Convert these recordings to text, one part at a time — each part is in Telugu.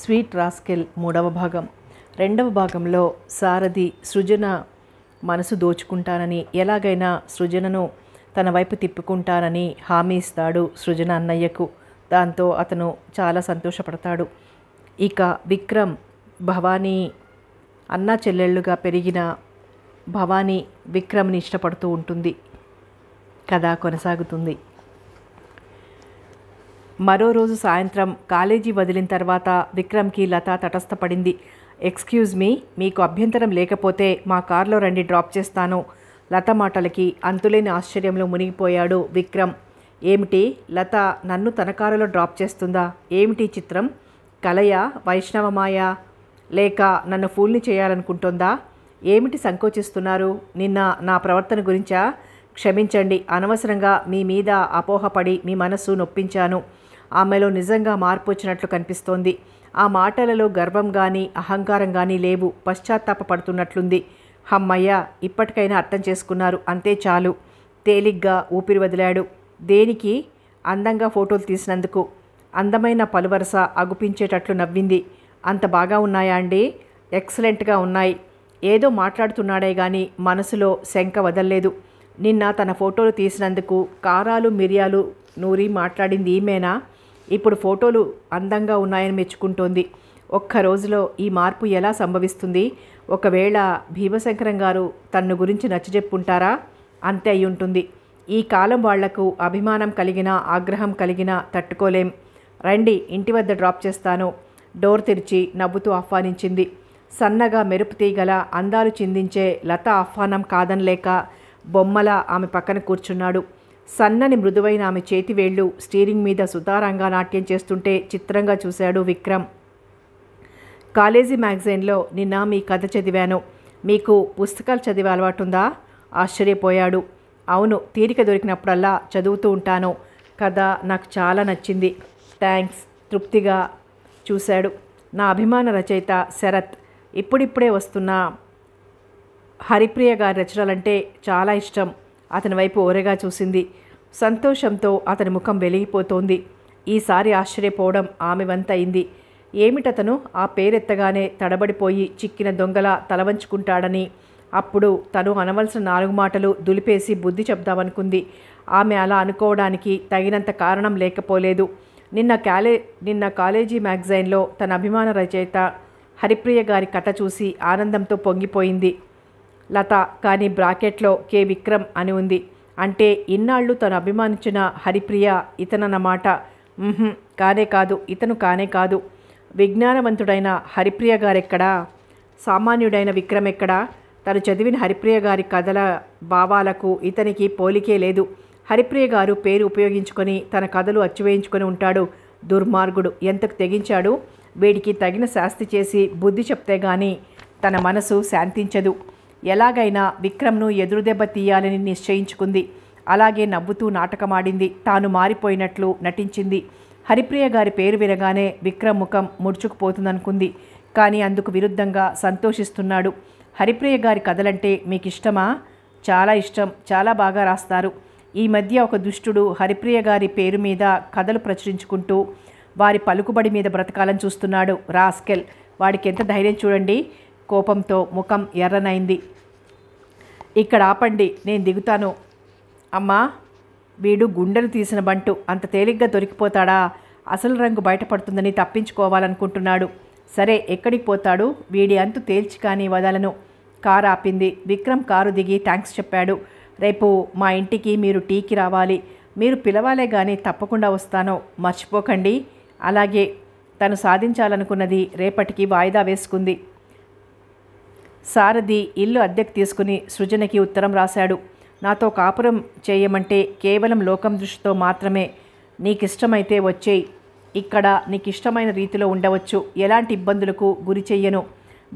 స్వీట్ రాస్కెల్ మూడవ భాగం రెండవ భాగంలో సారథి సృజన మనసు దోచుకుంటానని ఎలాగైనా సృజనను తన వైపు తిప్పుకుంటానని హామీ ఇస్తాడు సృజన అన్నయ్యకు దాంతో అతను చాలా సంతోషపడతాడు ఇక విక్రమ్ భవానీ అన్న చెల్లెళ్ళుగా పెరిగిన భవానీ విక్రమ్ని ఇష్టపడుతూ ఉంటుంది కథ కొనసాగుతుంది మరో రోజు సాయంత్రం కాలేజీ వదిలిన తర్వాత విక్రమ్కి లత తటస్థపడింది ఎక్స్క్యూజ్ మీ మీకు అభ్యంతరం లేకపోతే మా కారులో రండి డ్రాప్ చేస్తాను లత మాటలకి అంతులేని ఆశ్చర్యంలో మునిగిపోయాడు విక్రమ్ ఏమిటి లత నన్ను తన కారులో డ్రాప్ చేస్తుందా ఏమిటి చిత్రం కలయ వైష్ణవమాయ లేక నన్ను ఫూల్ని చేయాలనుకుంటుందా ఏమిటి సంకోచిస్తున్నారు నిన్న నా ప్రవర్తన గురించా క్షమించండి అనవసరంగా మీ మీద అపోహపడి మీ మనస్సు నొప్పించాను ఆమెలో నిజంగా మార్పు వచ్చినట్లు కనిపిస్తోంది ఆ మాటలలో గర్వం కానీ అహంకారం కానీ లేవు పశ్చాత్తాప పడుతున్నట్లుంది హమ్మయ్య ఇప్పటికైనా అర్థం చేసుకున్నారు అంతే చాలు తేలిగ్గా ఊపిరి వదిలాడు దేనికి అందంగా ఫోటోలు తీసినందుకు అందమైన పలువరస అగుపించేటట్లు నవ్వింది అంత బాగా ఉన్నాయా అండి ఎక్సలెంట్గా ఉన్నాయి ఏదో మాట్లాడుతున్నాడే కానీ మనసులో శంక వదల్లేదు నిన్న తన ఫోటోలు తీసినందుకు కారాలు మిరియాలు నూరి మాట్లాడింది ఈమెనా ఇప్పుడు ఫోటోలు అందంగా ఉన్నాయని మెచ్చుకుంటోంది ఒక్క రోజులో ఈ మార్పు ఎలా సంభవిస్తుంది ఒకవేళ భీమశంకరం గారు తన్ను గురించి నచ్చజెప్పుంటారా అంతే అయి ఉంటుంది ఈ కాలం వాళ్లకు అభిమానం కలిగిన ఆగ్రహం కలిగిన తట్టుకోలేం రండి ఇంటి వద్ద డ్రాప్ చేస్తాను డోర్ తెరిచి నవ్వుతూ ఆహ్వానించింది సన్నగా మెరుపు తీగల అందాలు చిందించే లత ఆహ్వానం కాదనలేక బొమ్మల ఆమె పక్కన కూర్చున్నాడు సన్నని మృదువైన ఆమె చేతివేళ్లు స్టీరింగ్ మీద సుతారంగా నాట్యం చేస్తుంటే చిత్రంగా చూశాడు విక్రమ్ కాలేజీ మ్యాగజైన్లో నిన్న మీ కథ చదివాను మీకు పుస్తకాలు చదివే అలవాటుందా ఆశ్చర్యపోయాడు అవును తీరిక దొరికినప్పుడల్లా చదువుతూ ఉంటాను కథ నాకు చాలా నచ్చింది థ్యాంక్స్ తృప్తిగా చూశాడు నా అభిమాన రచయిత శరత్ ఇప్పుడిప్పుడే వస్తున్న హరిప్రియ గారి రచనలంటే చాలా ఇష్టం అతని వైపు ఓరగా చూసింది సంతోషంతో అతని ముఖం వెలిగిపోతోంది ఈసారి ఆశ్చర్యపోవడం ఆమె వంతయింది ఏమిటతను ఆ పేరెత్తగానే తడబడిపోయి చిక్కిన దొంగలా తలవంచుకుంటాడని అప్పుడు తను అనవలసిన నాలుగు మాటలు దులిపేసి బుద్ధి చెప్దామనుకుంది ఆమె అలా అనుకోవడానికి తగినంత కారణం లేకపోలేదు నిన్న కాలే నిన్న కాలేజీ మ్యాగజైన్లో తన అభిమాన రచయిత హరిప్రియ గారి కథ చూసి ఆనందంతో పొంగిపోయింది లత కానీ బ్రాకెట్లో కే విక్రమ్ అని ఉంది అంటే ఇన్నాళ్ళు తను అభిమానించిన హరిప్రియ ఇతనన్నమాట కానే కాదు ఇతను కానే కాదు విజ్ఞానవంతుడైన హరిప్రియ గారెక్కడా సామాన్యుడైన విక్రమ్ ఎక్కడా తను చదివిన హరిప్రియ గారి కథల భావాలకు ఇతనికి పోలికే లేదు హరిప్రియ గారు పేరు ఉపయోగించుకొని తన కథలు అచ్చివేయించుకొని ఉంటాడు దుర్మార్గుడు ఎంతకు తెగించాడు వీడికి తగిన శాస్తి చేసి బుద్ధి చెప్తే గాని తన మనసు శాంతించదు ఎలాగైనా విక్రమ్ను ఎదురుదెబ్బ తీయాలని నిశ్చయించుకుంది అలాగే నవ్వుతూ నాటకమాడింది తాను మారిపోయినట్లు నటించింది హరిప్రియ గారి పేరు వినగానే విక్రమ్ ముఖం ముడుచుకుపోతుందనుకుంది కానీ అందుకు విరుద్ధంగా సంతోషిస్తున్నాడు హరిప్రియ గారి కథలంటే మీకు ఇష్టమా చాలా ఇష్టం చాలా బాగా రాస్తారు ఈ మధ్య ఒక దుష్టుడు హరిప్రియ గారి పేరు మీద కథలు ప్రచురించుకుంటూ వారి పలుకుబడి మీద బ్రతకాలని చూస్తున్నాడు రాస్కెల్ వాడికి ఎంత ధైర్యం చూడండి కోపంతో ముఖం ఎర్రనైంది ఇక్కడ ఆపండి నేను దిగుతాను అమ్మా వీడు గుండెలు తీసిన బంటు అంత తేలిగ్గా దొరికిపోతాడా అసలు రంగు బయటపడుతుందని తప్పించుకోవాలనుకుంటున్నాడు సరే ఎక్కడికి పోతాడు వీడి అంతు తేల్చి కానీ వదలను కారు ఆపింది విక్రమ్ కారు దిగి థ్యాంక్స్ చెప్పాడు రేపు మా ఇంటికి మీరు టీకి రావాలి మీరు పిలవాలే కానీ తప్పకుండా వస్తాను మర్చిపోకండి అలాగే తను సాధించాలనుకున్నది రేపటికి వాయిదా వేసుకుంది సారథి ఇల్లు అద్దెకు తీసుకుని సృజనకి ఉత్తరం రాశాడు నాతో కాపురం చేయమంటే కేవలం లోకం దృష్టితో మాత్రమే నీకిష్టమైతే వచ్చేయి ఇక్కడ నీకు ఇష్టమైన రీతిలో ఉండవచ్చు ఎలాంటి ఇబ్బందులకు గురి చెయ్యను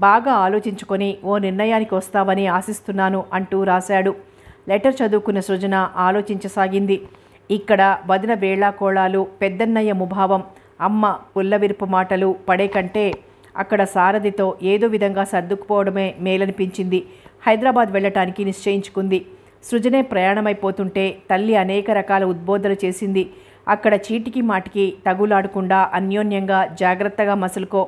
బాగా ఆలోచించుకొని ఓ నిర్ణయానికి వస్తావని ఆశిస్తున్నాను అంటూ రాశాడు లెటర్ చదువుకున్న సృజన ఆలోచించసాగింది ఇక్కడ వదిన వేళాకోళాలు పెద్దన్నయ్య ముభావం అమ్మ పుల్లవిరుపు మాటలు పడే కంటే అక్కడ సారథితో ఏదో విధంగా సర్దుకుపోవడమే మేలనిపించింది హైదరాబాద్ వెళ్ళటానికి నిశ్చయించుకుంది సృజనే ప్రయాణమైపోతుంటే తల్లి అనేక రకాల ఉద్బోధన చేసింది అక్కడ చీటికి మాటికి తగులాడకుండా అన్యోన్యంగా జాగ్రత్తగా మసులుకో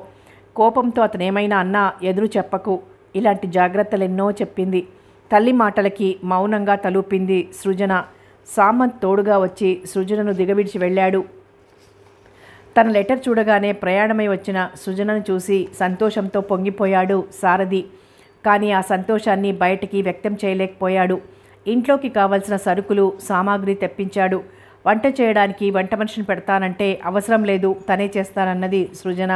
కోపంతో అతనేమైనా అన్నా ఎదురు చెప్పకు ఇలాంటి జాగ్రత్తలెన్నో చెప్పింది తల్లి మాటలకి మౌనంగా తలూపింది సృజన సామంత్ తోడుగా వచ్చి సృజనను దిగవిడిచి వెళ్ళాడు తన లెటర్ చూడగానే ప్రయాణమై వచ్చిన సుజనను చూసి సంతోషంతో పొంగిపోయాడు సారథి కానీ ఆ సంతోషాన్ని బయటికి వ్యక్తం చేయలేకపోయాడు ఇంట్లోకి కావలసిన సరుకులు సామాగ్రి తెప్పించాడు వంట చేయడానికి వంట మనిషిని పెడతానంటే అవసరం లేదు తనే చేస్తానన్నది సృజన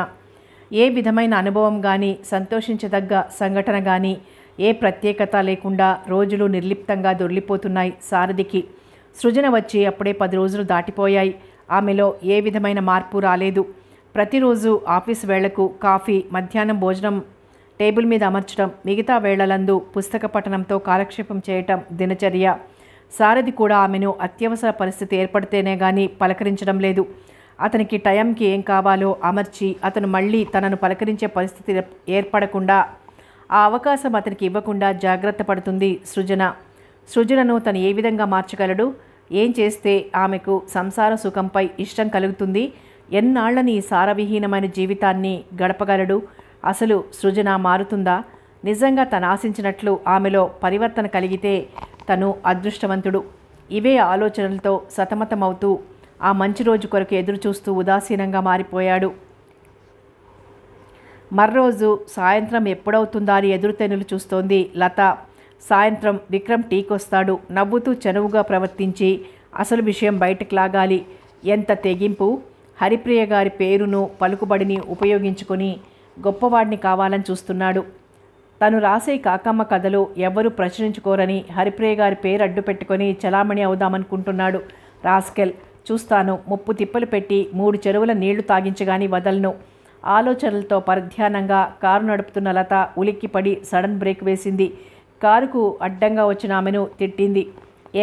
ఏ విధమైన అనుభవం కానీ సంతోషించదగ్గ సంఘటన కానీ ఏ ప్రత్యేకత లేకుండా రోజులు నిర్లిప్తంగా దొర్లిపోతున్నాయి సారథికి సృజన వచ్చి అప్పుడే పది రోజులు దాటిపోయాయి ఆమెలో ఏ విధమైన మార్పు రాలేదు ప్రతిరోజు ఆఫీస్ వేళకు కాఫీ మధ్యాహ్నం భోజనం టేబుల్ మీద అమర్చడం మిగతా వేళలందు పుస్తక పఠనంతో కాలక్షేపం చేయటం దినచర్య సారథి కూడా ఆమెను అత్యవసర పరిస్థితి ఏర్పడితేనే కానీ పలకరించడం లేదు అతనికి టైంకి ఏం కావాలో అమర్చి అతను మళ్ళీ తనను పలకరించే పరిస్థితి ఏర్పడకుండా ఆ అవకాశం అతనికి ఇవ్వకుండా జాగ్రత్త పడుతుంది సృజన సృజనను తను ఏ విధంగా మార్చగలడు ఏం చేస్తే ఆమెకు సంసార సుఖంపై ఇష్టం కలుగుతుంది ఎన్నాళ్ళని సారవిహీనమైన జీవితాన్ని గడపగలడు అసలు సృజన మారుతుందా నిజంగా తను ఆశించినట్లు ఆమెలో పరివర్తన కలిగితే తను అదృష్టవంతుడు ఇవే ఆలోచనలతో సతమతమవుతూ ఆ మంచి రోజు కొరకు ఎదురుచూస్తూ ఉదాసీనంగా మారిపోయాడు మర్రోజు సాయంత్రం ఎప్పుడవుతుందా అని ఎదురుతెన్నులు చూస్తోంది లత సాయంత్రం విక్రమ్ టీకొస్తాడు నవ్వుతూ చనువుగా ప్రవర్తించి అసలు విషయం బయటకు లాగాలి ఎంత తెగింపు హరిప్రియ గారి పేరును పలుకుబడిని ఉపయోగించుకొని గొప్పవాడిని కావాలని చూస్తున్నాడు తను రాసే కాకమ్మ కథలు ఎవరు ప్రచురించుకోరని హరిప్రియ గారి పేరు అడ్డు పెట్టుకొని చలామణి అవుదామనుకుంటున్నాడు రాస్కెల్ చూస్తాను ముప్పు తిప్పలు పెట్టి మూడు చెరువుల నీళ్లు తాగించగాని వదలను ఆలోచనలతో పరధ్యానంగా కారు నడుపుతున్న లత ఉలిక్కిపడి సడన్ బ్రేక్ వేసింది కారుకు అడ్డంగా వచ్చిన ఆమెను తిట్టింది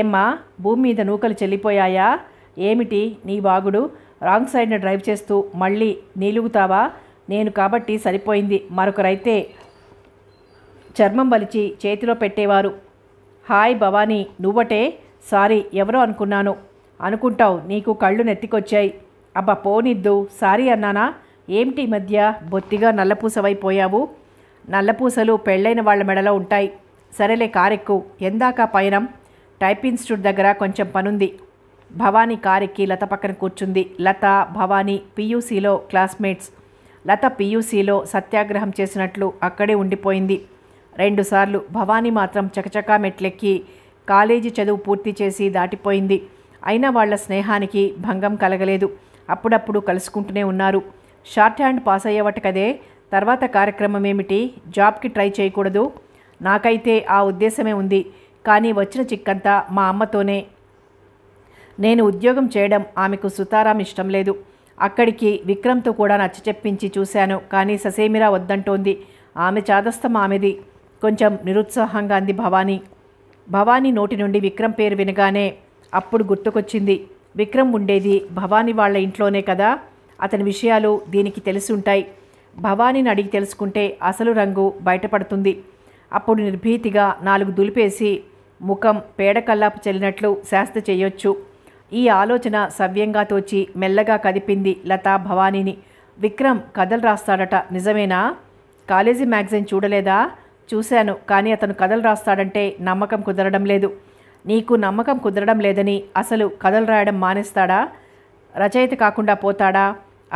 ఏమ్మా భూమి మీద నూకలు చెల్లిపోయాయా ఏమిటి నీ బాగుడు రాంగ్ సైడ్ని డ్రైవ్ చేస్తూ మళ్ళీ నీలుగుతావా నేను కాబట్టి సరిపోయింది మరొకరైతే చర్మం బలిచి చేతిలో పెట్టేవారు హాయ్ భవానీ నువ్వటే సారీ ఎవరో అనుకున్నాను అనుకుంటావు నీకు కళ్ళు నెత్తికొచ్చాయి అబ్బా పోనిద్దు సారీ అన్నానా ఏమిటి మధ్య బొత్తిగా నల్లపూసవైపోయావు నల్లపూసలు పెళ్ళైన వాళ్ళ మెడలో ఉంటాయి సరేలే కారెక్కు ఎందాక పయనం టైప్ ఇన్స్టిట్యూట్ దగ్గర కొంచెం పనుంది భవానీ కారెక్కి లత పక్కన కూర్చుంది లత భవానీ పియూసీలో క్లాస్మేట్స్ లత పియూసీలో సత్యాగ్రహం చేసినట్లు అక్కడే ఉండిపోయింది రెండుసార్లు భవానీ మాత్రం చకచకా మెట్లెక్కి కాలేజీ చదువు పూర్తి చేసి దాటిపోయింది అయినా వాళ్ల స్నేహానికి భంగం కలగలేదు అప్పుడప్పుడు కలుసుకుంటూనే ఉన్నారు షార్ట్ హ్యాండ్ పాస్ అయ్యేవట కదే తర్వాత కార్యక్రమం ఏమిటి జాబ్కి ట్రై చేయకూడదు నాకైతే ఆ ఉద్దేశమే ఉంది కానీ వచ్చిన చిక్కంతా మా అమ్మతోనే నేను ఉద్యోగం చేయడం ఆమెకు సుతారాం ఇష్టం లేదు అక్కడికి విక్రమ్తో కూడా నచ్చ చెప్పించి చూశాను కానీ ససేమిరా వద్దంటోంది ఆమె చాదస్తం ఆమెది కొంచెం నిరుత్సాహంగా అంది భవానీ భవానీ నోటి నుండి విక్రమ్ పేరు వినగానే అప్పుడు గుర్తుకొచ్చింది విక్రమ్ ఉండేది భవానీ వాళ్ళ ఇంట్లోనే కదా అతని విషయాలు దీనికి తెలిసి ఉంటాయి భవానీని అడిగి తెలుసుకుంటే అసలు రంగు బయటపడుతుంది అప్పుడు నిర్భీతిగా నాలుగు దులిపేసి ముఖం పేడకల్లాపు చెల్లినట్లు శాస్త చేయొచ్చు ఈ ఆలోచన సవ్యంగా తోచి మెల్లగా కదిపింది లతా భవానీని విక్రమ్ కథలు రాస్తాడట నిజమేనా కాలేజీ మ్యాగజైన్ చూడలేదా చూశాను కానీ అతను కథలు రాస్తాడంటే నమ్మకం కుదరడం లేదు నీకు నమ్మకం కుదరడం లేదని అసలు కథలు రాయడం మానేస్తాడా రచయిత కాకుండా పోతాడా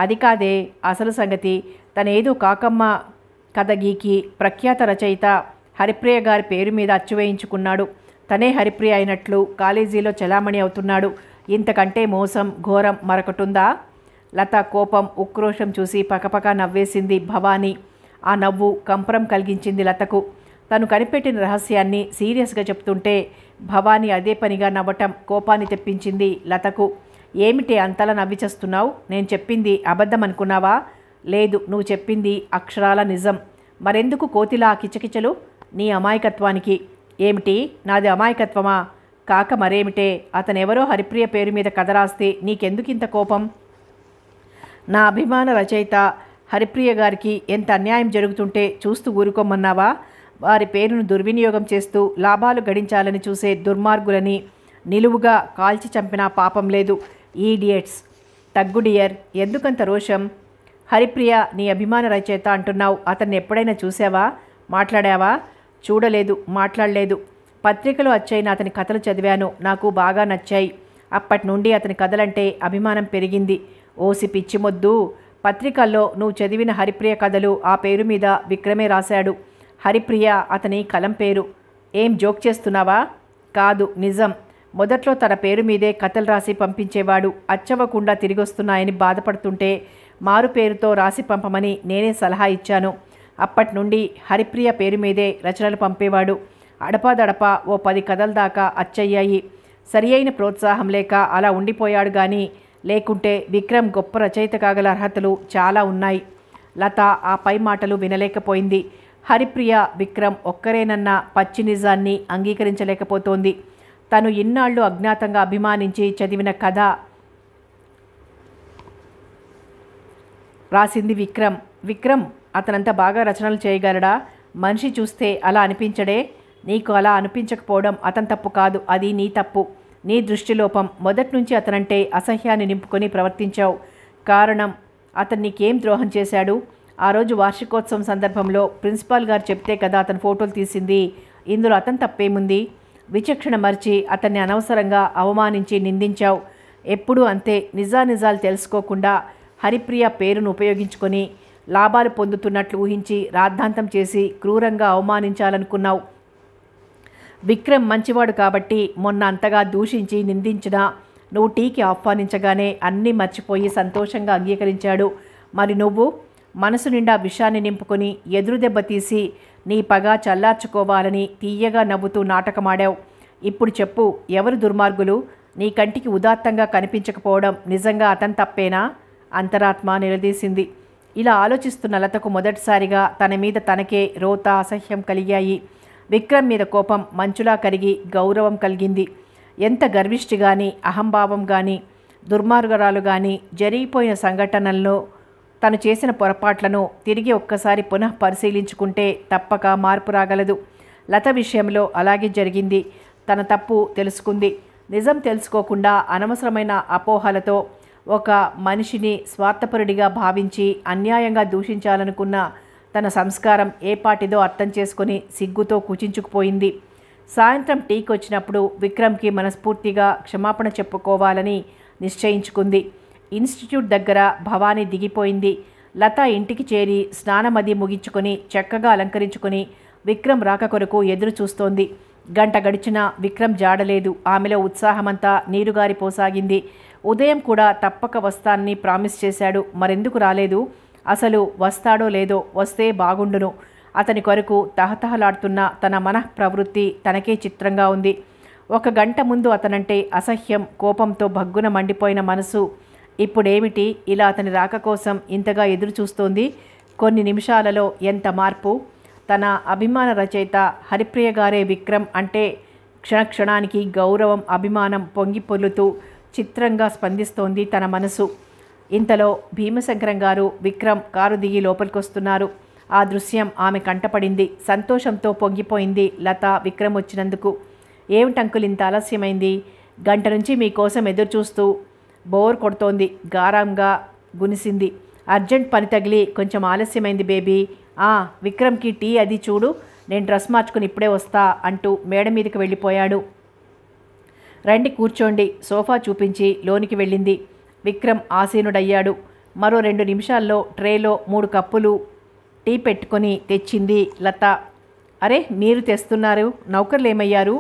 అది కాదే అసలు సంగతి తనేదో కాకమ్మ కథ గీకి ప్రఖ్యాత రచయిత హరిప్రియ గారి పేరు మీద అచ్చువేయించుకున్నాడు తనే హరిప్రియ అయినట్లు కాలేజీలో చలామణి అవుతున్నాడు ఇంతకంటే మోసం ఘోరం మరొకటుందా లత కోపం ఉక్రోషం చూసి పకపక నవ్వేసింది భవానీ ఆ నవ్వు కంపరం కలిగించింది లతకు తను కనిపెట్టిన రహస్యాన్ని సీరియస్గా చెప్తుంటే భవానీ అదే పనిగా నవ్వటం కోపాన్ని తెప్పించింది లతకు ఏమిటి అంతలా నవ్విచేస్తున్నావు నేను చెప్పింది అబద్ధం అనుకున్నావా లేదు నువ్వు చెప్పింది అక్షరాల నిజం మరెందుకు కోతిలా కిచకిచలు నీ అమాయకత్వానికి ఏమిటి నాది అమాయకత్వమా కాక మరేమిటే అతనెవరో హరిప్రియ పేరు మీద కథ రాస్తే నీకెందుకింత కోపం నా అభిమాన రచయిత హరిప్రియ గారికి ఎంత అన్యాయం జరుగుతుంటే చూస్తూ ఊరుకోమన్నావా వారి పేరును దుర్వినియోగం చేస్తూ లాభాలు గడించాలని చూసే దుర్మార్గులని నిలువుగా కాల్చి చంపినా పాపం లేదు ఈడియట్స్ తగ్గుడియర్ ఎందుకంత రోషం హరిప్రియ నీ అభిమాన రచయిత అంటున్నావు అతన్ని ఎప్పుడైనా చూసావా మాట్లాడావా చూడలేదు మాట్లాడలేదు పత్రికలు వచ్చాయి నా అతని కథలు చదివాను నాకు బాగా నచ్చాయి అప్పటి నుండి అతని కథలంటే అభిమానం పెరిగింది ఓసి పిచ్చిమొద్దు పత్రికల్లో నువ్వు చదివిన హరిప్రియ కథలు ఆ పేరు మీద విక్రమే రాశాడు హరిప్రియ అతని కలం పేరు ఏం జోక్ చేస్తున్నావా కాదు నిజం మొదట్లో తన పేరు మీదే కథలు రాసి పంపించేవాడు అచ్చవ్వకుండా తిరిగొస్తున్నాయని బాధపడుతుంటే మారు పేరుతో రాసి పంపమని నేనే సలహా ఇచ్చాను అప్పటి నుండి హరిప్రియ పేరు మీదే రచనలు పంపేవాడు అడపాదడపా ఓ పది కథల దాకా అచ్చయ్యాయి సరి అయిన ప్రోత్సాహం లేక అలా ఉండిపోయాడు కానీ లేకుంటే విక్రమ్ గొప్ప రచయిత కాగల అర్హతలు చాలా ఉన్నాయి లత ఆ పై మాటలు వినలేకపోయింది హరిప్రియ విక్రమ్ ఒక్కరేనన్న పచ్చి నిజాన్ని అంగీకరించలేకపోతోంది తను ఇన్నాళ్ళు అజ్ఞాతంగా అభిమానించి చదివిన కథ రాసింది విక్రమ్ విక్రమ్ అతనంత బాగా రచనలు చేయగలడా మనిషి చూస్తే అలా అనిపించడే నీకు అలా అనిపించకపోవడం అతని తప్పు కాదు అది నీ తప్పు నీ దృష్టిలోపం మొదటి నుంచి అతనంటే అసహ్యాన్ని నింపుకొని ప్రవర్తించావు కారణం అతను నీకేం ద్రోహం చేశాడు ఆ రోజు వార్షికోత్సవం సందర్భంలో ప్రిన్సిపాల్ గారు చెప్తే కదా అతను ఫోటోలు తీసింది ఇందులో అతను తప్పేముంది విచక్షణ మరిచి అతన్ని అనవసరంగా అవమానించి నిందించావు ఎప్పుడూ అంతే నిజానిజాలు తెలుసుకోకుండా హరిప్రియ పేరును ఉపయోగించుకొని లాభాలు పొందుతున్నట్లు ఊహించి రాద్ధాంతం చేసి క్రూరంగా అవమానించాలనుకున్నావు విక్రమ్ మంచివాడు కాబట్టి మొన్న అంతగా దూషించి నిందించినా నువ్వు టీకి ఆహ్వానించగానే అన్నీ మర్చిపోయి సంతోషంగా అంగీకరించాడు మరి నువ్వు మనసు నిండా విషాన్ని నింపుకొని ఎదురు తీసి నీ పగ చల్లార్చుకోవాలని తీయగా నవ్వుతూ నాటకమాడావు ఇప్పుడు చెప్పు ఎవరు దుర్మార్గులు నీ కంటికి ఉదాత్తంగా కనిపించకపోవడం నిజంగా అతను తప్పేనా అంతరాత్మ నిలదీసింది ఇలా ఆలోచిస్తున్న లతకు మొదటిసారిగా తన మీద తనకే రోత అసహ్యం కలిగాయి విక్రమ్ మీద కోపం మంచులా కరిగి గౌరవం కలిగింది ఎంత గర్విష్టి కానీ అహంభావం కానీ దుర్మార్గరాలు కానీ జరిగిపోయిన సంఘటనల్లో తను చేసిన పొరపాట్లను తిరిగి ఒక్కసారి పునః పరిశీలించుకుంటే తప్పక మార్పు రాగలదు లత విషయంలో అలాగే జరిగింది తన తప్పు తెలుసుకుంది నిజం తెలుసుకోకుండా అనవసరమైన అపోహలతో ఒక మనిషిని స్వార్థపరుడిగా భావించి అన్యాయంగా దూషించాలనుకున్న తన సంస్కారం ఏ పాటిదో అర్థం చేసుకుని సిగ్గుతో కూచించుకుపోయింది సాయంత్రం టీకి వచ్చినప్పుడు విక్రమ్కి మనస్ఫూర్తిగా క్షమాపణ చెప్పుకోవాలని నిశ్చయించుకుంది ఇన్స్టిట్యూట్ దగ్గర భవానీ దిగిపోయింది లత ఇంటికి చేరి స్నానమది ముగించుకొని చక్కగా అలంకరించుకొని విక్రమ్ రాక కొరకు ఎదురు చూస్తోంది గంట గడిచినా విక్రమ్ జాడలేదు ఆమెలో ఉత్సాహమంతా నీరుగారిపోసాగింది ఉదయం కూడా తప్పక వస్తానని ప్రామిస్ చేశాడు మరెందుకు రాలేదు అసలు వస్తాడో లేదో వస్తే బాగుండును అతని కొరకు తహతహలాడుతున్న తన మనః ప్రవృత్తి తనకే చిత్రంగా ఉంది ఒక గంట ముందు అతనంటే అసహ్యం కోపంతో భగ్గున మండిపోయిన మనసు ఇప్పుడేమిటి ఇలా అతని రాక కోసం ఇంతగా ఎదురు చూస్తోంది కొన్ని నిమిషాలలో ఎంత మార్పు తన అభిమాన రచయిత హరిప్రియ గారే విక్రమ్ అంటే క్షణక్షణానికి గౌరవం అభిమానం పొంగి పొల్లుతూ చిత్రంగా స్పందిస్తోంది తన మనసు ఇంతలో భీమశంకరం గారు విక్రమ్ కారు దిగి లోపలికొస్తున్నారు ఆ దృశ్యం ఆమె కంటపడింది సంతోషంతో పొంగిపోయింది లత విక్రమ్ వచ్చినందుకు ఏమిటంకులు ఇంత ఆలస్యమైంది గంట నుంచి మీకోసం ఎదురు చూస్తూ బోర్ కొడుతోంది గారంగా గునిసింది అర్జెంట్ పని తగిలి కొంచెం ఆలస్యమైంది బేబీ ఆ విక్రమ్కి టీ అది చూడు నేను డ్రెస్ మార్చుకుని ఇప్పుడే వస్తా అంటూ మేడ మీదకి వెళ్ళిపోయాడు రండి కూర్చోండి సోఫా చూపించి లోనికి వెళ్ళింది విక్రమ్ ఆసీనుడయ్యాడు మరో రెండు నిమిషాల్లో ట్రేలో మూడు కప్పులు టీ పెట్టుకొని తెచ్చింది లత అరే మీరు తెస్తున్నారు నౌకర్లేమయ్యారు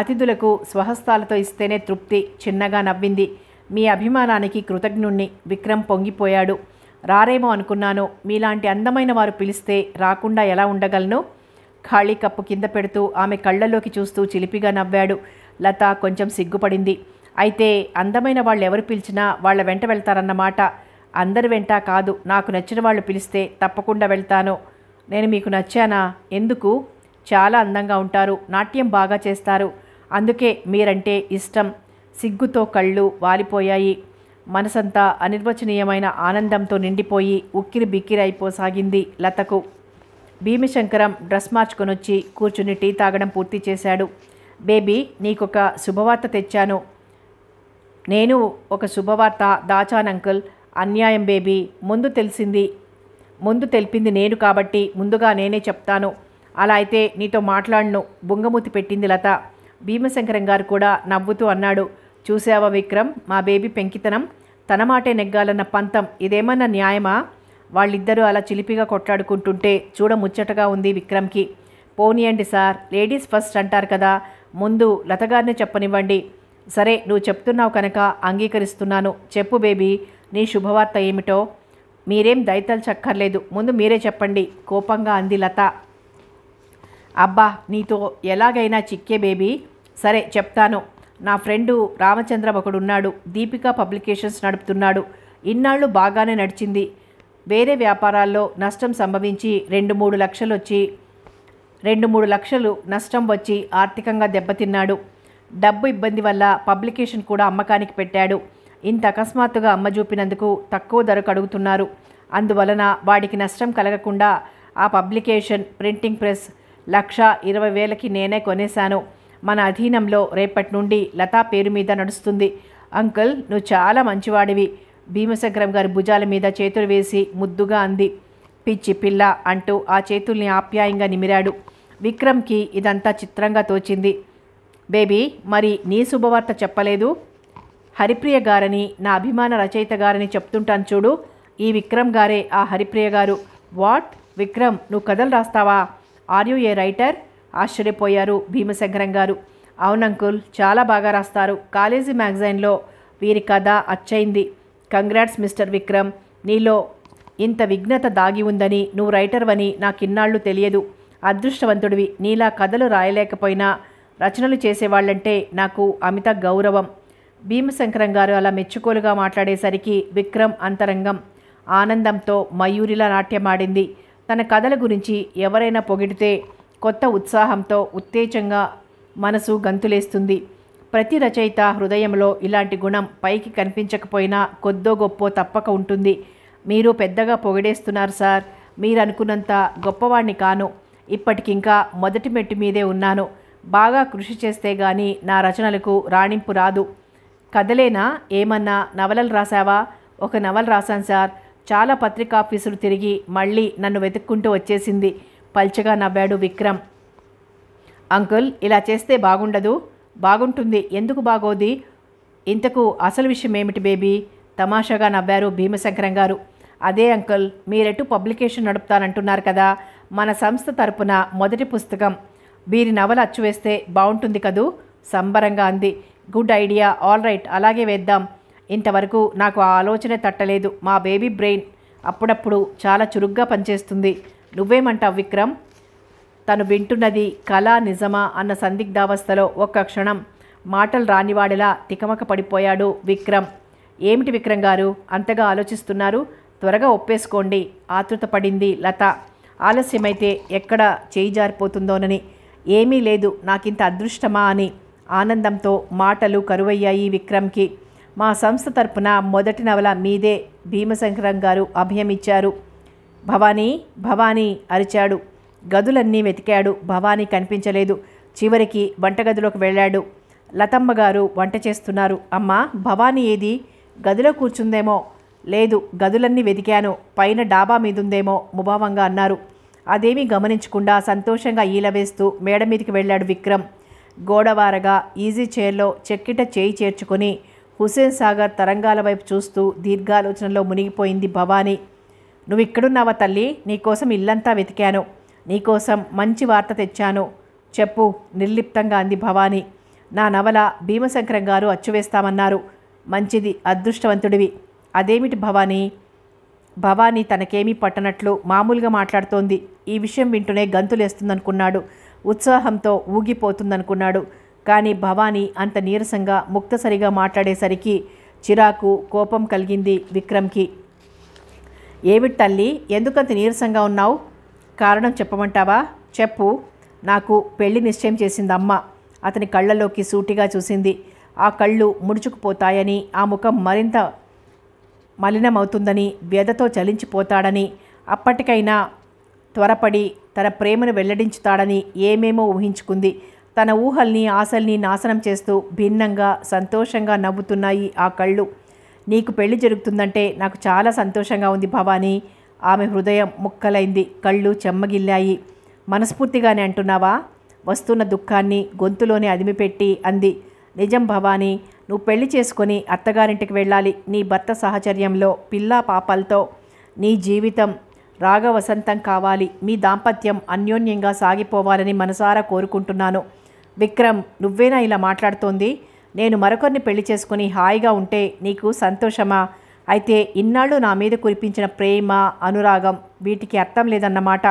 అతిథులకు స్వహస్తాలతో ఇస్తేనే తృప్తి చిన్నగా నవ్వింది మీ అభిమానానికి కృతజ్ఞుణ్ణి విక్రమ్ పొంగిపోయాడు రారేమో అనుకున్నాను మీలాంటి అందమైన వారు పిలిస్తే రాకుండా ఎలా ఉండగలను ఖాళీ కప్పు కింద పెడుతూ ఆమె కళ్ళలోకి చూస్తూ చిలిపిగా నవ్వాడు లత కొంచెం సిగ్గుపడింది అయితే అందమైన వాళ్ళు ఎవరు పిలిచినా వాళ్ళ వెంట వెళ్తారన్నమాట అందరి వెంట కాదు నాకు నచ్చిన వాళ్ళు పిలిస్తే తప్పకుండా వెళ్తాను నేను మీకు నచ్చానా ఎందుకు చాలా అందంగా ఉంటారు నాట్యం బాగా చేస్తారు అందుకే మీరంటే ఇష్టం సిగ్గుతో కళ్ళు వాలిపోయాయి మనసంతా అనిర్వచనీయమైన ఆనందంతో నిండిపోయి ఉక్కిరి బిక్కిరి అయిపోసాగింది లతకు భీమిశంకరం డ్రెస్ మార్చుకొనొచ్చి కూర్చుని టీ తాగడం పూర్తి చేశాడు బేబీ నీకొక శుభవార్త తెచ్చాను నేను ఒక శుభవార్త దాచాను అంకుల్ అన్యాయం బేబీ ముందు తెలిసింది ముందు తెలిపింది నేను కాబట్టి ముందుగా నేనే చెప్తాను అలా అయితే నీతో మాట్లాడను బుంగమూతి పెట్టింది లత భీమశంకరం గారు కూడా నవ్వుతూ అన్నాడు చూసావా విక్రమ్ మా బేబీ పెంకితనం తన మాటే నెగ్గాలన్న పంతం ఇదేమన్నా న్యాయమా వాళ్ళిద్దరూ అలా చిలిపిగా కొట్లాడుకుంటుంటే చూడ ముచ్చటగా ఉంది విక్రమ్కి పోనీయండి సార్ లేడీస్ ఫస్ట్ అంటారు కదా ముందు లతగారిని చెప్పనివ్వండి సరే నువ్వు చెప్తున్నావు కనుక అంగీకరిస్తున్నాను చెప్పు బేబీ నీ శుభవార్త ఏమిటో మీరేం చక్కర్లేదు ముందు మీరే చెప్పండి కోపంగా అంది లత అబ్బా నీతో ఎలాగైనా చిక్కే బేబీ సరే చెప్తాను నా ఫ్రెండు రామచంద్ర ఒకడున్నాడు దీపిక పబ్లికేషన్స్ నడుపుతున్నాడు ఇన్నాళ్ళు బాగానే నడిచింది వేరే వ్యాపారాల్లో నష్టం సంభవించి రెండు మూడు లక్షలు వచ్చి రెండు మూడు లక్షలు నష్టం వచ్చి ఆర్థికంగా దెబ్బతిన్నాడు డబ్బు ఇబ్బంది వల్ల పబ్లికేషన్ కూడా అమ్మకానికి పెట్టాడు ఇంత అకస్మాత్తుగా అమ్మ చూపినందుకు తక్కువ ధరకు అడుగుతున్నారు అందువలన వాడికి నష్టం కలగకుండా ఆ పబ్లికేషన్ ప్రింటింగ్ ప్రెస్ లక్ష ఇరవై వేలకి నేనే కొనేశాను మన అధీనంలో రేపటి నుండి లతా పేరు మీద నడుస్తుంది అంకుల్ నువ్వు చాలా మంచివాడివి భీమశంకరం గారి భుజాల మీద చేతులు వేసి ముద్దుగా అంది పిచ్చి పిల్ల అంటూ ఆ చేతుల్ని ఆప్యాయంగా నిమిరాడు విక్రమ్కి ఇదంతా చిత్రంగా తోచింది బేబీ మరి నీ శుభవార్త చెప్పలేదు హరిప్రియ గారని నా అభిమాన రచయిత గారని చెప్తుంటాను చూడు ఈ విక్రమ్ గారే ఆ హరిప్రియ గారు వాట్ విక్రమ్ నువ్వు కథలు రాస్తావా ఆర్ యు ఏ రైటర్ ఆశ్చర్యపోయారు భీమశంకరం గారు అవునంకుల్ చాలా బాగా రాస్తారు కాలేజీ మ్యాగజైన్లో వీరి కథ అచ్చయింది కంగ్రాట్స్ మిస్టర్ విక్రమ్ నీలో ఇంత విఘ్నత దాగి ఉందని నువ్వు రైటర్వని నాకిన్నాళ్ళు తెలియదు అదృష్టవంతుడివి నీలా కథలు రాయలేకపోయినా రచనలు చేసేవాళ్ళంటే నాకు అమిత గౌరవం భీమశంకరం గారు అలా మెచ్చుకోలుగా మాట్లాడేసరికి విక్రమ్ అంతరంగం ఆనందంతో మయూరిలా నాట్యమాడింది తన కథల గురించి ఎవరైనా పొగిడితే కొత్త ఉత్సాహంతో ఉత్తేజంగా మనసు గంతులేస్తుంది ప్రతి రచయిత హృదయంలో ఇలాంటి గుణం పైకి కనిపించకపోయినా కొద్దో గొప్పో తప్పక ఉంటుంది మీరు పెద్దగా పొగిడేస్తున్నారు సార్ మీరు అనుకున్నంత గొప్పవాణ్ణి కాను ఇప్పటికింకా మొదటి మెట్టు మీదే ఉన్నాను బాగా కృషి చేస్తే గాని నా రచనలకు రాణింపు రాదు కదలేనా ఏమన్నా నవలలు రాసావా ఒక నవల రాశాను సార్ చాలా పత్రికాఫీసులు తిరిగి మళ్ళీ నన్ను వెతుక్కుంటూ వచ్చేసింది పల్చగా నవ్వాడు విక్రమ్ అంకుల్ ఇలా చేస్తే బాగుండదు బాగుంటుంది ఎందుకు బాగోది ఇంతకు అసలు విషయం ఏమిటి బేబీ తమాషాగా నవ్వారు భీమశంకరం గారు అదే అంకుల్ మీరెటు పబ్లికేషన్ నడుపుతానంటున్నారు కదా మన సంస్థ తరపున మొదటి పుస్తకం వీరి నవల అచ్చువేస్తే బాగుంటుంది కదూ సంబరంగా అంది గుడ్ ఐడియా ఆల్ రైట్ అలాగే వేద్దాం ఇంతవరకు నాకు ఆ ఆలోచనే తట్టలేదు మా బేబీ బ్రెయిన్ అప్పుడప్పుడు చాలా చురుగ్గా పనిచేస్తుంది నువ్వేమంటావు విక్రమ్ తను వింటున్నది కళ నిజమా అన్న సందిగ్ధావస్థలో ఒక్క క్షణం మాటలు రానివాడిలా తికమక పడిపోయాడు విక్రమ్ ఏమిటి విక్రమ్ గారు అంతగా ఆలోచిస్తున్నారు త్వరగా ఒప్పేసుకోండి ఆతృతపడింది లత ఆలస్యమైతే ఎక్కడ చేయి జారిపోతుందోనని ఏమీ లేదు నాకింత అదృష్టమా అని ఆనందంతో మాటలు కరువయ్యాయి విక్రమ్కి మా సంస్థ తరపున మొదటి నవల మీదే భీమశంకరం గారు అభయమిచ్చారు భవానీ భవానీ అరిచాడు గదులన్నీ వెతికాడు భవానీ కనిపించలేదు చివరికి వంటగదిలోకి వెళ్ళాడు లతమ్మగారు వంట చేస్తున్నారు అమ్మ భవానీ ఏది గదిలో కూర్చుందేమో లేదు గదులన్నీ వెతికాను పైన డాబా మీదుందేమో ముభావంగా అన్నారు అదేమీ గమనించకుండా సంతోషంగా ఈలవేస్తూ మేడ మీదకి వెళ్ళాడు విక్రమ్ గోడవారగా ఈజీ చైర్లో చెక్కిట చేయి చేర్చుకొని హుసేన్ సాగర్ తరంగాల వైపు చూస్తూ దీర్ఘాలోచనలో మునిగిపోయింది భవానీ నువ్వు ఇక్కడున్నావా తల్లి నీకోసం ఇల్లంతా వెతికాను నీకోసం మంచి వార్త తెచ్చాను చెప్పు నిర్లిప్తంగా అంది భవానీ నా నవల భీమశంకరం గారు అచ్చువేస్తామన్నారు మంచిది అదృష్టవంతుడివి అదేమిటి భవానీ భవానీ తనకేమీ పట్టనట్లు మామూలుగా మాట్లాడుతోంది ఈ విషయం వింటూనే గంతులేస్తుందనుకున్నాడు ఉత్సాహంతో ఊగిపోతుందనుకున్నాడు కానీ భవానీ అంత నీరసంగా ముక్తసరిగా మాట్లాడేసరికి చిరాకు కోపం కలిగింది విక్రమ్కి ఏమిటి తల్లి ఎందుకంత నీరసంగా ఉన్నావు కారణం చెప్పమంటావా చెప్పు నాకు పెళ్లి నిశ్చయం చేసింది అమ్మ అతని కళ్ళలోకి సూటిగా చూసింది ఆ కళ్ళు ముడుచుకుపోతాయని ఆ ముఖం మరింత మలినమవుతుందని వ్యధతో చలించిపోతాడని అప్పటికైనా త్వరపడి తన ప్రేమను వెల్లడించుతాడని ఏమేమో ఊహించుకుంది తన ఊహల్ని ఆశల్ని నాశనం చేస్తూ భిన్నంగా సంతోషంగా నవ్వుతున్నాయి ఆ కళ్ళు నీకు పెళ్లి జరుగుతుందంటే నాకు చాలా సంతోషంగా ఉంది భవానీ ఆమె హృదయం ముక్కలైంది కళ్ళు చెమ్మగిల్లాయి మనస్ఫూర్తిగానే అంటున్నావా వస్తున్న దుఃఖాన్ని గొంతులోనే అదిమిపెట్టి అంది నిజం భవాని నువ్వు పెళ్లి చేసుకుని అత్తగారింటికి వెళ్ళాలి నీ భర్త సహచర్యంలో పిల్ల పాపలతో నీ జీవితం రాగవసంతం కావాలి మీ దాంపత్యం అన్యోన్యంగా సాగిపోవాలని మనసారా కోరుకుంటున్నాను విక్రమ్ నువ్వేనా ఇలా మాట్లాడుతోంది నేను మరొకరిని పెళ్లి చేసుకుని హాయిగా ఉంటే నీకు సంతోషమా అయితే ఇన్నాళ్ళు నా మీద కురిపించిన ప్రేమ అనురాగం వీటికి అర్థం లేదన్నమాట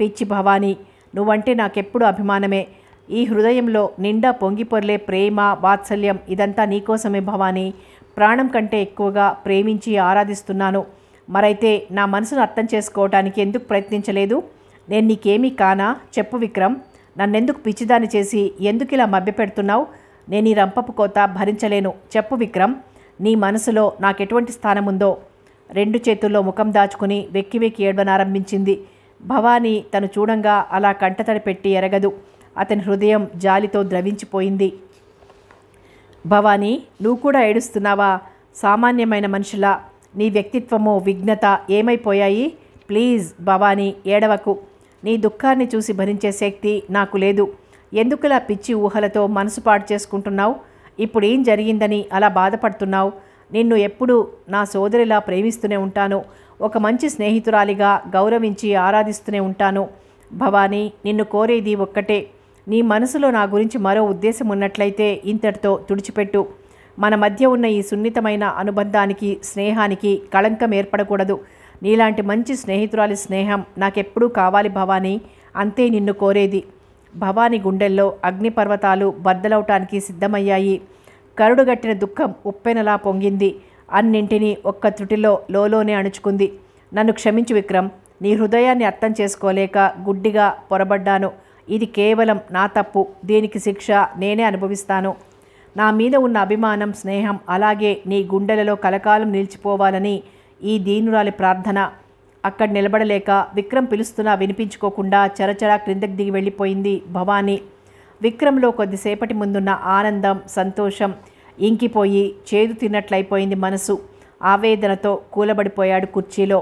పిచ్చి భవానీ నువ్వంటే నాకెప్పుడు అభిమానమే ఈ హృదయంలో నిండా పొంగిపొర్లే ప్రేమ వాత్సల్యం ఇదంతా నీకోసమే భవాని ప్రాణం కంటే ఎక్కువగా ప్రేమించి ఆరాధిస్తున్నాను మరైతే నా మనసును అర్థం చేసుకోవటానికి ఎందుకు ప్రయత్నించలేదు నేను నీకేమీ కానా చెప్పు విక్రమ్ నన్నెందుకు పిచ్చిదాన్ని చేసి ఎందుకు ఇలా మభ్యపెడుతున్నావు నేను ఈ రంపపు కోత భరించలేను చెప్పు విక్రమ్ నీ మనసులో నాకెటువంటి స్థానం ఉందో రెండు చేతుల్లో ముఖం దాచుకుని వెక్కి వెక్కి ఏడవనారంభించింది భవానీ తను చూడంగా అలా కంటతడి పెట్టి ఎరగదు అతని హృదయం జాలితో ద్రవించిపోయింది భవానీ నువ్వు కూడా ఏడుస్తున్నావా సామాన్యమైన మనుషులా నీ వ్యక్తిత్వము విఘ్నత ఏమైపోయాయి ప్లీజ్ భవానీ ఏడవకు నీ దుఃఖాన్ని చూసి భరించే శక్తి నాకు లేదు ఎందుకులా పిచ్చి ఊహలతో మనసు పాడు చేసుకుంటున్నావు ఇప్పుడు ఏం జరిగిందని అలా బాధపడుతున్నావు నిన్ను ఎప్పుడూ నా సోదరిలా ప్రేమిస్తూనే ఉంటాను ఒక మంచి స్నేహితురాలిగా గౌరవించి ఆరాధిస్తూనే ఉంటాను భవానీ నిన్ను కోరేది ఒక్కటే నీ మనసులో నా గురించి మరో ఉద్దేశం ఉన్నట్లయితే ఇంతటితో తుడిచిపెట్టు మన మధ్య ఉన్న ఈ సున్నితమైన అనుబంధానికి స్నేహానికి కళంకం ఏర్పడకూడదు నీలాంటి మంచి స్నేహితురాలి స్నేహం నాకెప్పుడూ కావాలి భవానీ అంతే నిన్ను కోరేది భవానీ గుండెల్లో అగ్నిపర్వతాలు బద్దలవటానికి సిద్ధమయ్యాయి కరుడుగట్టిన దుఃఖం ఉప్పెనలా పొంగింది అన్నింటినీ ఒక్క త్రుటిలో లోలోనే అణుచుకుంది నన్ను క్షమించు విక్రమ్ నీ హృదయాన్ని అర్థం చేసుకోలేక గుడ్డిగా పొరబడ్డాను ఇది కేవలం నా తప్పు దీనికి శిక్ష నేనే అనుభవిస్తాను నా మీద ఉన్న అభిమానం స్నేహం అలాగే నీ గుండెలలో కలకాలం నిలిచిపోవాలని ఈ దీనురాలి ప్రార్థన అక్కడ నిలబడలేక విక్రమ్ పిలుస్తున్నా వినిపించుకోకుండా చరచరా క్రిందకి దిగి వెళ్ళిపోయింది భవానీ విక్రమ్లో కొద్దిసేపటి ముందున్న ఆనందం సంతోషం ఇంకిపోయి చేదు తిన్నట్లయిపోయింది మనసు ఆవేదనతో కూలబడిపోయాడు కుర్చీలో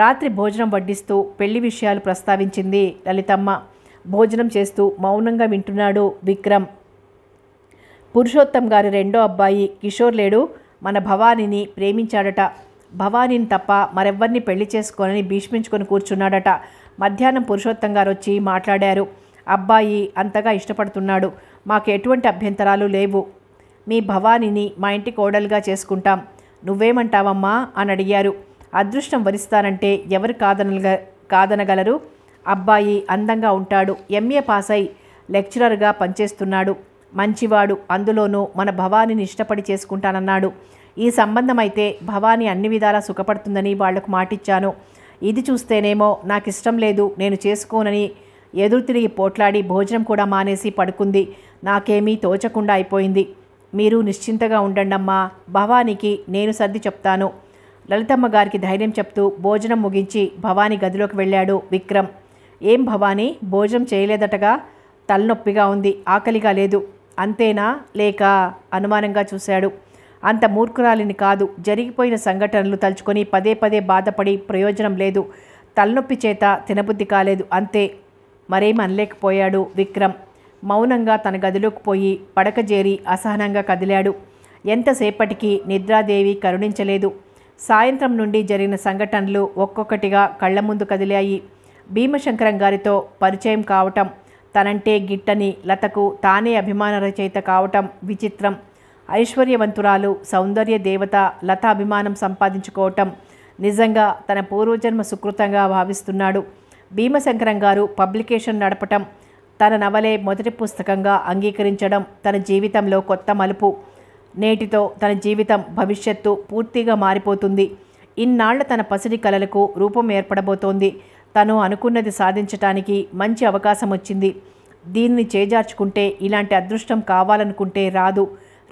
రాత్రి భోజనం వడ్డిస్తూ పెళ్లి విషయాలు ప్రస్తావించింది లలితమ్మ భోజనం చేస్తూ మౌనంగా వింటున్నాడు విక్రమ్ పురుషోత్తం గారి రెండో అబ్బాయి కిషోర్ లేడు మన భవానీని ప్రేమించాడట భవానీని తప్ప మరెవ్వరిని పెళ్లి చేసుకోనని భీష్మించుకొని కూర్చున్నాడట మధ్యాహ్నం పురుషోత్తం గారు వచ్చి మాట్లాడారు అబ్బాయి అంతగా ఇష్టపడుతున్నాడు మాకు ఎటువంటి అభ్యంతరాలు లేవు మీ భవానీని మా ఇంటి కోడలుగా చేసుకుంటాం నువ్వేమంటావమ్మా అని అడిగారు అదృష్టం వరిస్తానంటే ఎవరు కాదనగ కాదనగలరు అబ్బాయి అందంగా ఉంటాడు ఎంఏ పాస్ అయి లెక్చరర్గా పనిచేస్తున్నాడు మంచివాడు అందులోనూ మన భవానీని ఇష్టపడి చేసుకుంటానన్నాడు ఈ సంబంధం అయితే భవానీ అన్ని విధాలా సుఖపడుతుందని వాళ్లకు మాటిచ్చాను ఇది చూస్తేనేమో నాకు ఇష్టం లేదు నేను చేసుకోనని ఎదురు తిరిగి పోట్లాడి భోజనం కూడా మానేసి పడుకుంది నాకేమీ తోచకుండా అయిపోయింది మీరు నిశ్చింతగా ఉండండమ్మా భవానీకి నేను సర్ది చెప్తాను లలితమ్మ గారికి ధైర్యం చెప్తూ భోజనం ముగించి భవానీ గదిలోకి వెళ్ళాడు విక్రమ్ ఏం భవానీ భోజనం చేయలేదటగా తలనొప్పిగా ఉంది ఆకలిగా లేదు అంతేనా లేక అనుమానంగా చూశాడు అంత మూర్ఖురాలిని కాదు జరిగిపోయిన సంఘటనలు తలుచుకొని పదే పదే బాధపడి ప్రయోజనం లేదు తలనొప్పి చేత తినబుద్ధి కాలేదు అంతే మరేం అనలేకపోయాడు విక్రమ్ మౌనంగా తన గదిలోకి పోయి పడకజేరి అసహనంగా కదిలాడు ఎంతసేపటికి నిద్రాదేవి కరుణించలేదు సాయంత్రం నుండి జరిగిన సంఘటనలు ఒక్కొక్కటిగా కళ్ల ముందు కదిలాయి భీమశంకరం గారితో పరిచయం కావటం తనంటే గిట్టని లతకు తానే అభిమాన రచయిత కావటం విచిత్రం ఐశ్వర్యవంతురాలు సౌందర్య దేవత లత అభిమానం సంపాదించుకోవటం నిజంగా తన పూర్వజన్మ సుకృతంగా భావిస్తున్నాడు భీమశంకరం గారు పబ్లికేషన్ నడపటం తన నవలే మొదటి పుస్తకంగా అంగీకరించడం తన జీవితంలో కొత్త మలుపు నేటితో తన జీవితం భవిష్యత్తు పూర్తిగా మారిపోతుంది ఇన్నాళ్ల తన పసిడి కలలకు రూపం ఏర్పడబోతోంది తను అనుకున్నది సాధించటానికి మంచి అవకాశం వచ్చింది దీన్ని చేజార్చుకుంటే ఇలాంటి అదృష్టం కావాలనుకుంటే రాదు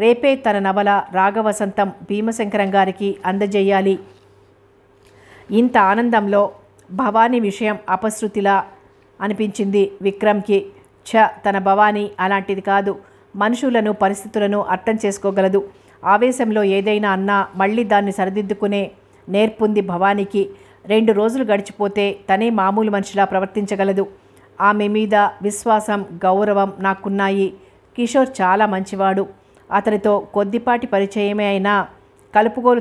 రేపే తన నవల రాగవసంతం భీమశంకరం గారికి అందజేయాలి ఇంత ఆనందంలో భవానీ విషయం అపశృతిలా అనిపించింది విక్రమ్కి ఛ తన భవానీ అలాంటిది కాదు మనుషులను పరిస్థితులను అర్థం చేసుకోగలదు ఆవేశంలో ఏదైనా అన్నా మళ్ళీ దాన్ని సరిదిద్దుకునే నేర్పుంది భవానీకి రెండు రోజులు గడిచిపోతే తనే మామూలు మనిషిలా ప్రవర్తించగలదు ఆమె మీద విశ్వాసం గౌరవం నాకున్నాయి కిషోర్ చాలా మంచివాడు అతనితో కొద్దిపాటి పరిచయమే అయినా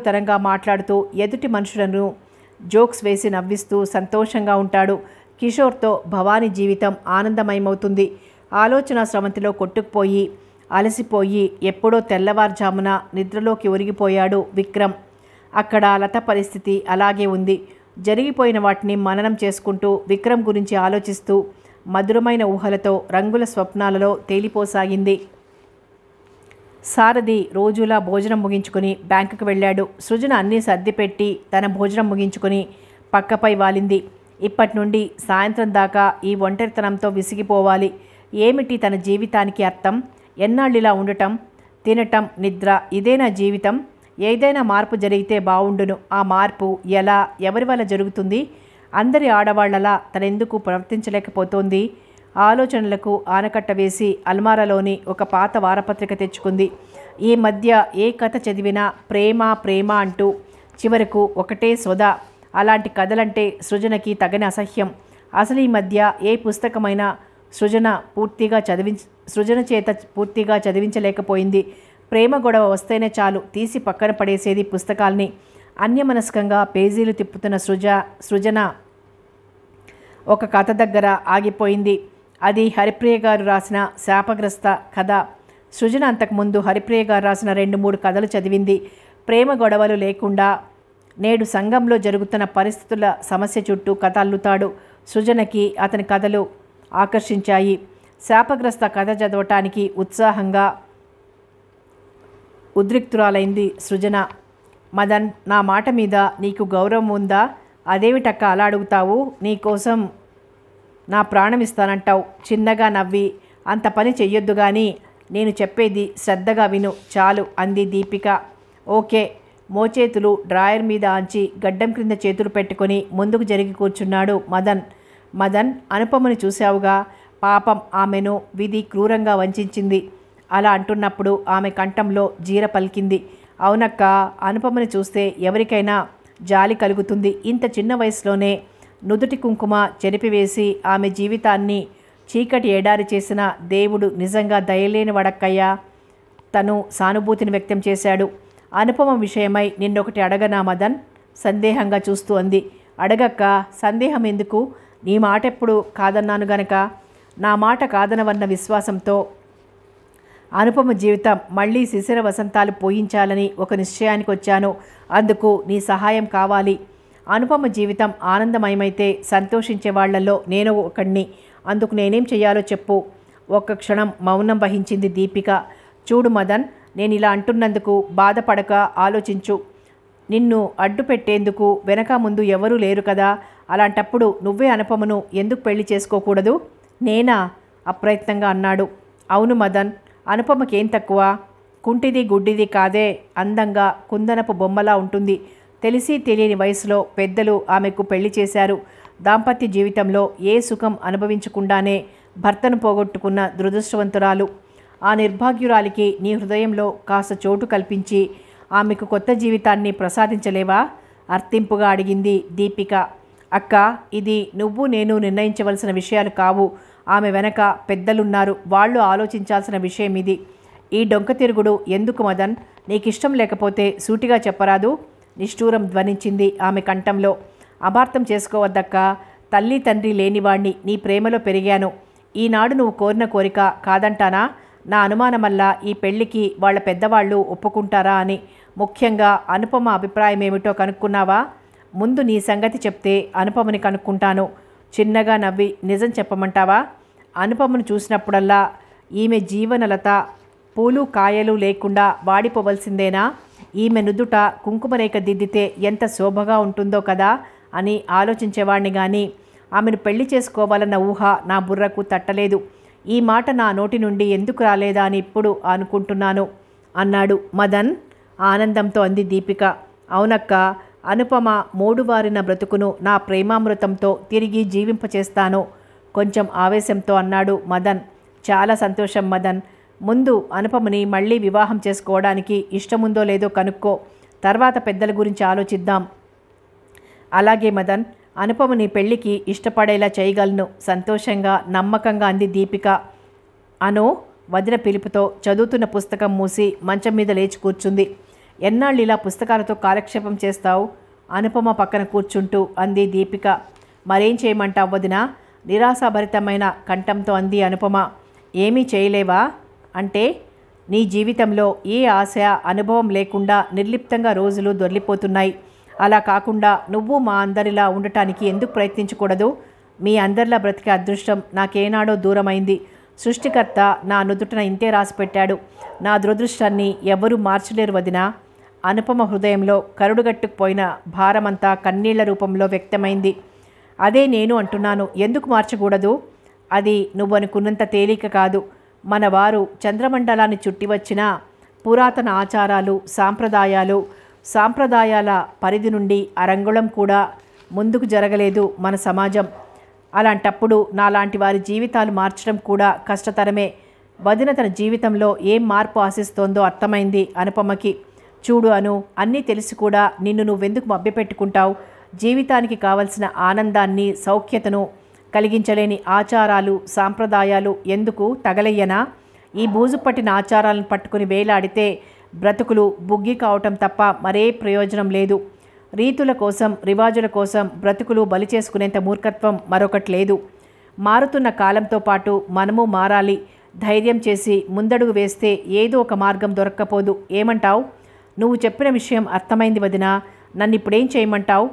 తరంగా మాట్లాడుతూ ఎదుటి మనుషులను జోక్స్ వేసి నవ్విస్తూ సంతోషంగా ఉంటాడు కిషోర్తో భవానీ జీవితం ఆనందమయమవుతుంది ఆలోచన స్రవంతిలో కొట్టుకుపోయి అలసిపోయి ఎప్పుడో తెల్లవారుజామున నిద్రలోకి ఒరిగిపోయాడు విక్రమ్ అక్కడ లత పరిస్థితి అలాగే ఉంది జరిగిపోయిన వాటిని మననం చేసుకుంటూ విక్రమ్ గురించి ఆలోచిస్తూ మధురమైన ఊహలతో రంగుల స్వప్నాలలో తేలిపోసాగింది సారథి రోజులా భోజనం ముగించుకుని బ్యాంకుకు వెళ్ళాడు సృజన అన్నీ సర్దిపెట్టి తన భోజనం ముగించుకుని పక్కపై వాలింది ఇప్పటి నుండి సాయంత్రం దాకా ఈ ఒంటరితనంతో విసిగిపోవాలి ఏమిటి తన జీవితానికి అర్థం ఎన్నాళ్ళిలా ఉండటం తినటం నిద్ర ఇదే నా జీవితం ఏదైనా మార్పు జరిగితే బాగుండును ఆ మార్పు ఎలా ఎవరి వల్ల జరుగుతుంది అందరి ఆడవాళ్లలా తనెందుకు ప్రవర్తించలేకపోతోంది ఆలోచనలకు ఆనకట్ట వేసి అల్మారాలోని ఒక పాత వారపత్రిక తెచ్చుకుంది ఈ మధ్య ఏ కథ చదివినా ప్రేమ ప్రేమ అంటూ చివరకు ఒకటే సొద అలాంటి కథలంటే సృజనకి తగని అసహ్యం అసలు ఈ మధ్య ఏ పుస్తకమైనా సృజన పూర్తిగా చదివి సృజన చేత పూర్తిగా చదివించలేకపోయింది ప్రేమ గొడవ వస్తేనే చాలు తీసి పక్కన పడేసేది పుస్తకాల్ని అన్యమనస్కంగా పేజీలు తిప్పుతున్న సృజ సృజన ఒక కథ దగ్గర ఆగిపోయింది అది హరిప్రియ గారు రాసిన శాపగ్రస్త కథ సృజన అంతకుముందు హరిప్రియ గారు రాసిన రెండు మూడు కథలు చదివింది ప్రేమ గొడవలు లేకుండా నేడు సంఘంలో జరుగుతున్న పరిస్థితుల సమస్య చుట్టూ కథ అల్లుతాడు సృజనకి అతని కథలు ఆకర్షించాయి శాపగ్రస్త కథ చదవటానికి ఉత్సాహంగా ఉద్రిక్తురాలైంది సృజన మదన్ నా మాట మీద నీకు గౌరవం ఉందా అదేమిటక్క అలా అడుగుతావు నీకోసం నా ప్రాణం ఇస్తానంటావు చిన్నగా నవ్వి అంత పని చెయ్యొద్దు కానీ నేను చెప్పేది శ్రద్ధగా విను చాలు అంది దీపిక ఓకే మోచేతులు డ్రాయర్ మీద ఆంచి గడ్డం క్రింద చేతులు పెట్టుకొని ముందుకు జరిగి కూర్చున్నాడు మదన్ మదన్ అనుపమని చూశావుగా పాపం ఆమెను విధి క్రూరంగా వంచింది అలా అంటున్నప్పుడు ఆమె కంఠంలో జీర పలికింది అవునక్క అనుపమని చూస్తే ఎవరికైనా జాలి కలుగుతుంది ఇంత చిన్న వయసులోనే నుదుటి కుంకుమ చెరిపివేసి ఆమె జీవితాన్ని చీకటి ఏడారి చేసిన దేవుడు నిజంగా దయలేని వడక్కయ్య తను సానుభూతిని వ్యక్తం చేశాడు అనుపమ విషయమై నిన్నొకటి అడగనా మదన్ సందేహంగా చూస్తూ అంది అడగక్క సందేహం ఎందుకు నీ మాట ఎప్పుడు కాదన్నాను గనక నా మాట కాదనవన్న విశ్వాసంతో అనుపమ జీవితం మళ్ళీ శిశిర వసంతాలు పోయించాలని ఒక నిశ్చయానికి వచ్చాను అందుకు నీ సహాయం కావాలి అనుపమ జీవితం ఆనందమయమైతే సంతోషించే వాళ్లలో నేను ఒకడిని అందుకు నేనేం చేయాలో చెప్పు ఒక్క క్షణం మౌనం వహించింది దీపిక చూడు మదన్ నేను ఇలా అంటున్నందుకు బాధపడక ఆలోచించు నిన్ను అడ్డు పెట్టేందుకు వెనక ముందు ఎవరూ లేరు కదా అలాంటప్పుడు నువ్వే అనుపమను ఎందుకు పెళ్లి చేసుకోకూడదు నేనా అప్రయత్నంగా అన్నాడు అవును మదన్ అనుపమకేం తక్కువ కుంటిది గుడ్డిది కాదే అందంగా కుందనపు బొమ్మలా ఉంటుంది తెలిసి తెలియని వయసులో పెద్దలు ఆమెకు పెళ్లి చేశారు దాంపత్య జీవితంలో ఏ సుఖం అనుభవించకుండానే భర్తను పోగొట్టుకున్న దురదృష్టవంతురాలు ఆ నిర్భాగ్యురాలికి నీ హృదయంలో కాస్త చోటు కల్పించి ఆమెకు కొత్త జీవితాన్ని ప్రసాదించలేవా అర్థింపుగా అడిగింది దీపిక అక్క ఇది నువ్వు నేను నిర్ణయించవలసిన విషయాలు కావు ఆమె వెనక పెద్దలున్నారు వాళ్ళు ఆలోచించాల్సిన విషయం ఇది ఈ డొంక తిరుగుడు ఎందుకు మదన్ నీకిష్టం లేకపోతే సూటిగా చెప్పరాదు నిష్ఠూరం ధ్వనించింది ఆమె కంఠంలో అబార్థం చేసుకోవద్దక్క తల్లి తండ్రి లేనివాణ్ణి నీ ప్రేమలో పెరిగాను ఈనాడు నువ్వు కోరిన కోరిక కాదంటానా నా వల్ల ఈ పెళ్లికి వాళ్ళ పెద్దవాళ్ళు ఒప్పుకుంటారా అని ముఖ్యంగా అనుపమ అభిప్రాయం ఏమిటో కనుక్కున్నావా ముందు నీ సంగతి చెప్తే అనుపమని కనుక్కుంటాను చిన్నగా నవ్వి నిజం చెప్పమంటావా అనుపమను చూసినప్పుడల్లా ఈమె జీవనలత పూలు కాయలు లేకుండా వాడిపోవలసిందేనా ఈమె నుదుట కుంకుమరేఖ దిద్దితే ఎంత శోభగా ఉంటుందో కదా అని ఆలోచించేవాడిని కానీ ఆమెను పెళ్లి చేసుకోవాలన్న ఊహ నా బుర్రకు తట్టలేదు ఈ మాట నా నోటి నుండి ఎందుకు రాలేదా అని ఇప్పుడు అనుకుంటున్నాను అన్నాడు మదన్ ఆనందంతో అంది దీపిక అవునక్క అనుపమ మూడువారిన బ్రతుకును నా ప్రేమామృతంతో తిరిగి జీవింపచేస్తాను కొంచెం ఆవేశంతో అన్నాడు మదన్ చాలా సంతోషం మదన్ ముందు అనుపమని మళ్ళీ వివాహం చేసుకోవడానికి ఇష్టముందో లేదో కనుక్కో తర్వాత పెద్దల గురించి ఆలోచిద్దాం అలాగే మదన్ అనుపమని పెళ్లికి ఇష్టపడేలా చేయగలను సంతోషంగా నమ్మకంగా అంది దీపిక అను వదిన పిలుపుతో చదువుతున్న పుస్తకం మూసి మంచం మీద లేచి కూర్చుంది ఎన్నాళ్ళు ఇలా పుస్తకాలతో కాలక్షేపం చేస్తావు అనుపమ పక్కన కూర్చుంటూ అంది దీపిక మరేం చేయమంటావు అవ్వదిన నిరాశాభరితమైన కంఠంతో అంది అనుపమ ఏమీ చేయలేవా అంటే నీ జీవితంలో ఏ ఆశ అనుభవం లేకుండా నిర్లిప్తంగా రోజులు దొర్లిపోతున్నాయి అలా కాకుండా నువ్వు మా అందరిలా ఉండటానికి ఎందుకు ప్రయత్నించకూడదు మీ అందరిలా బ్రతికే అదృష్టం నాకేనాడో దూరమైంది సృష్టికర్త నా నుదుటన ఇంతే రాసిపెట్టాడు నా దురదృష్టాన్ని ఎవరూ మార్చలేరు వదినా అనుపమ హృదయంలో కరుడుగట్టుకుపోయిన భారమంతా కన్నీళ్ల రూపంలో వ్యక్తమైంది అదే నేను అంటున్నాను ఎందుకు మార్చకూడదు అది నువ్వు అనుకున్నంత తేలిక కాదు మన వారు చంద్రమండలాన్ని చుట్టివచ్చిన పురాతన ఆచారాలు సాంప్రదాయాలు సాంప్రదాయాల పరిధి నుండి అరంగుళం కూడా ముందుకు జరగలేదు మన సమాజం అలాంటప్పుడు నాలాంటి వారి జీవితాలు మార్చడం కూడా కష్టతరమే వదిన తన జీవితంలో ఏం మార్పు ఆశిస్తోందో అర్థమైంది అనుపమకి చూడు అను అన్నీ తెలిసి కూడా నిన్ను నువ్వెందుకు మభ్యపెట్టుకుంటావు జీవితానికి కావలసిన ఆనందాన్ని సౌఖ్యతను కలిగించలేని ఆచారాలు సాంప్రదాయాలు ఎందుకు తగలయ్యనా ఈ బూజు పట్టిన ఆచారాలను పట్టుకుని వేలాడితే బ్రతుకులు బుగ్గి కావటం తప్ప మరే ప్రయోజనం లేదు రీతుల కోసం రివాజుల కోసం బ్రతుకులు బలి చేసుకునేంత మూర్ఖత్వం మరొకటి లేదు మారుతున్న కాలంతో పాటు మనము మారాలి ధైర్యం చేసి ముందడుగు వేస్తే ఏదో ఒక మార్గం దొరక్కపోదు ఏమంటావు నువ్వు చెప్పిన విషయం అర్థమైంది వదిన నన్ను ఇప్పుడేం చేయమంటావు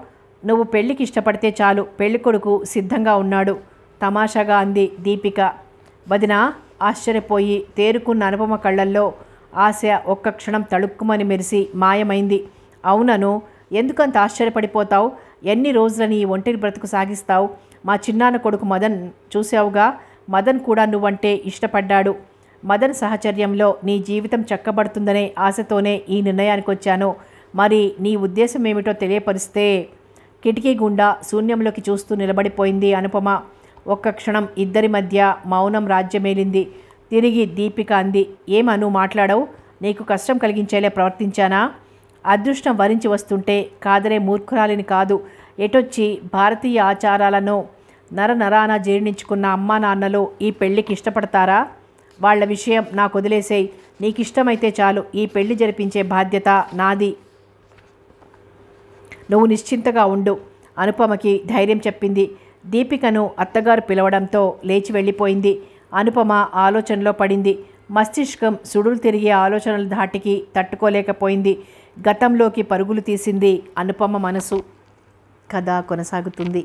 నువ్వు పెళ్ళికి ఇష్టపడితే చాలు పెళ్ళికొడుకు సిద్ధంగా ఉన్నాడు తమాషాగా అంది దీపిక వదిన ఆశ్చర్యపోయి తేరుకున్న అనుపమ కళ్ళల్లో ఆశ ఒక్క క్షణం తళుక్కుమని మెరిసి మాయమైంది అవునను ఎందుకంత ఆశ్చర్యపడిపోతావు ఎన్ని రోజులని ఈ ఒంటరి బ్రతుకు సాగిస్తావు మా చిన్నాన్న కొడుకు మదన్ చూసావుగా మదన్ కూడా నువ్వంటే ఇష్టపడ్డాడు మదన్ సహచర్యంలో నీ జీవితం చక్కబడుతుందనే ఆశతోనే ఈ నిర్ణయానికి వచ్చాను మరి నీ ఉద్దేశం ఏమిటో తెలియపరిస్తే కిటికీ గుండా శూన్యంలోకి చూస్తూ నిలబడిపోయింది అనుపమ ఒక్క క్షణం ఇద్దరి మధ్య మౌనం రాజ్యమేలింది తిరిగి దీపిక అంది ఏమను మాట్లాడవు నీకు కష్టం కలిగించేలా ప్రవర్తించానా అదృష్టం వరించి వస్తుంటే కాదరే మూర్ఖురాలిని కాదు ఎటొచ్చి భారతీయ ఆచారాలను నర నరాన జీర్ణించుకున్న అమ్మా నాన్నలు ఈ పెళ్ళికి ఇష్టపడతారా వాళ్ల విషయం నాకు వదిలేసేయి నీకిష్టమైతే చాలు ఈ పెళ్లి జరిపించే బాధ్యత నాది నువ్వు నిశ్చింతగా ఉండు అనుపమకి ధైర్యం చెప్పింది దీపికను అత్తగారు పిలవడంతో లేచి వెళ్ళిపోయింది అనుపమ ఆలోచనలో పడింది మస్తిష్కం సుడులు తిరిగే ఆలోచనల ధాటికి తట్టుకోలేకపోయింది గతంలోకి పరుగులు తీసింది అనుపమ మనసు కథ కొనసాగుతుంది